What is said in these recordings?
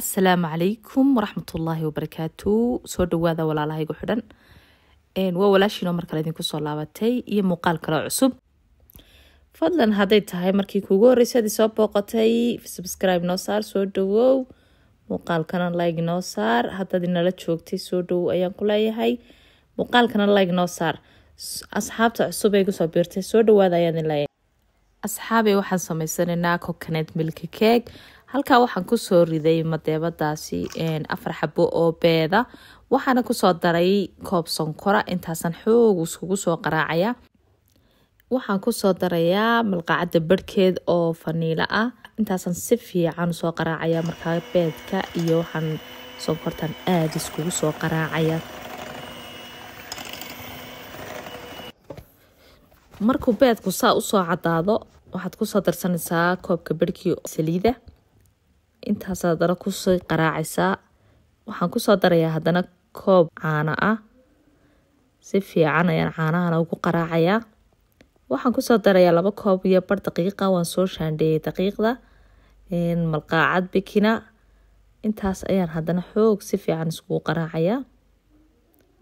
asalaamu calaykum waraxmatullaahi wabarakaatu soo dhawaada walaalahay xidhan waa walaashiinoo markale idinku soo laabatay iyo muuqaal kale oo cusub fadlan hadday tahay markii kugu horreysay adii soo booqatay subscribe noo saar soo dhawow muuqaalkana like noo saar haddaad inala joogtay soo dhawow ayaan ku leeyahay muuqaalkana like noo saar asxaabta cusub ay gusoo biirtay soo dhawaada ayaan in leeyahay asxaabay waxaan sameysanaynaa kokaneed milka keeg halkaa waxaan kusoo riday madeebadaasi afar xabo oo beeda waxaana kusoo daray koob sonkora intaasan xoog iskugu soo qaraacaya waxaan kusoo darayaa malqacadda barhkeed oo faniila ah intaasan si fiican usoo qaraacaya markaa beedka iyo waxaan sonkortan aada iskugu soo qaraacaya markuu beedku saa usoo cadaado waxaad kusoo darsanaysaa koobka barhkii saliida intaas haddana kusii qaraacaysaa waxaan kusoo darayaa haddana koob caano ah si fiican ayaan caanahana ugu qaraacayaa waxaan kusoo darayaa laba koob iyo bar daqiiqa waan soo shaandheeyay daqiiqda malqaacad bikina intaas ayaan haddana xoog si fiican isugu qaraacayaa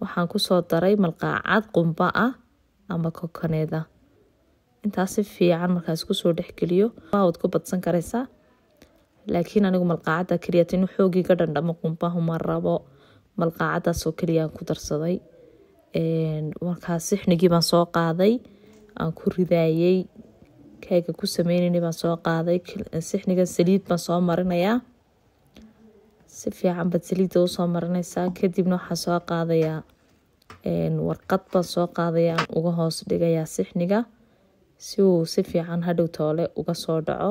waxaan kusoo daray malqaacad qumba ah ama kokoneeda ah intaa si fiican markaas kusoo dhexgeliyo geliyo ku badsan karaysaa laakiin anigu malqaacadda keliya tinuu xoogii dhandhamo qumbahu rabo malqaacadaasoo keliya ku darsaday markaas sixnigii baan soo qaaday aan ku ridaayey kaaga ku sameynayna baan soo qaaday sixniga saliid baan soo marinayaa si fiican baad saliidda usoo marinaysaa kadibna waxaan soo qaadayaa warqad baan soo qaadayaa uga hoos dhigayaa sixniga si uu si fiican hadhow toole uga soo dhaco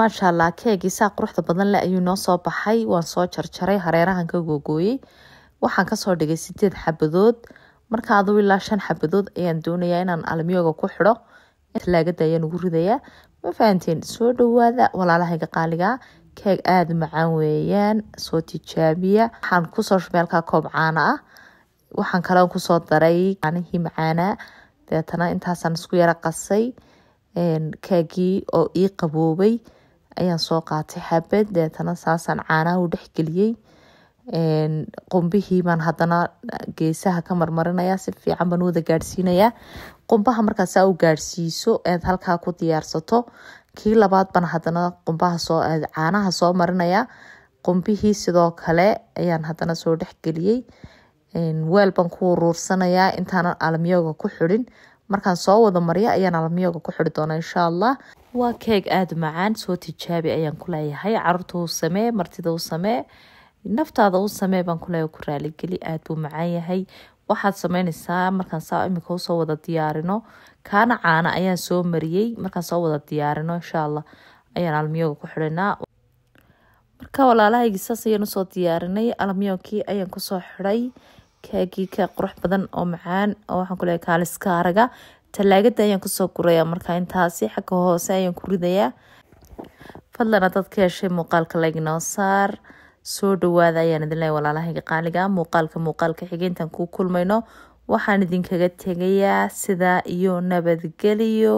maashaa allah keegiisaa quruxda badan leh ayuu noo soo baxay waan soo jarjaray hareerahan ka googooyey waxaan kasoo dhigay sideed xabadood marka aduu ilaa shan xabadood ayaan doonayaa inaan almiyooga ku xidho talaagada ayaan ugu ridayaa ma fahanteen soo dhawaada walaalahayga qaaligaa keeg aada macaan weeyaan soo tijaabiya waxaan kusoo meelkaa koob caana ah waxaan kale kusoo daray caanihii macaanaa deetana intaasaan isku yaro qasay keegii oo ii qaboobay ayaan soo qaatay xabad deetana saasaan caanaha u dhexgeliyey qumbihii baan haddana geesaha ka marmarinayaa si fiican baan wada gaadhsiinayaa qumbaha markaas saa u gaadhsiiso eed halkaa ku diyaarsato kii labaad baan haddana qumbaha soo caanaha soo marinayaa qumbihii sidoo kale ayaan haddana soo dhexgeliyey weel baan ku uruursanayaa intaanan alamiyooga ku xidhin markaan soo wada marya ayaan alamiyooga ku xidhi doona insha allah waa keeg aada macaan soo tijaabi ayaan ku leeyahay caruurta u samee martida u samee naftaada u samee baan kuleeya ku raaligeli aada buu macaan yahay waxaad sameynaysaa markaan saa iminka usoo wada diyaarino kaana caana ayaan soo mariyey markaan soo wada diyaarino insha allah ayaan almiyooga ku xidhanaa marka walaalahaygi saas ayaan usoo diyaarinay almiyoogkii ayaan kusoo xidhay kaagii ka qurux badan oo macaan oo waxaan kuleeyahay kaaliska talaagada ayaan kusoo gurayaa markaa intaasi xagga hoose ayaan ku ridayaa fadlana dad ka heshay muuqaalka laynoo saar soo dhawaada ayaan idin leeya walaalahayga qaaliga muuqaalka muuqaalka xigeyntan ku kulmayno waxaan idinkaga tegayaa sidaa iyo nabadgeliyo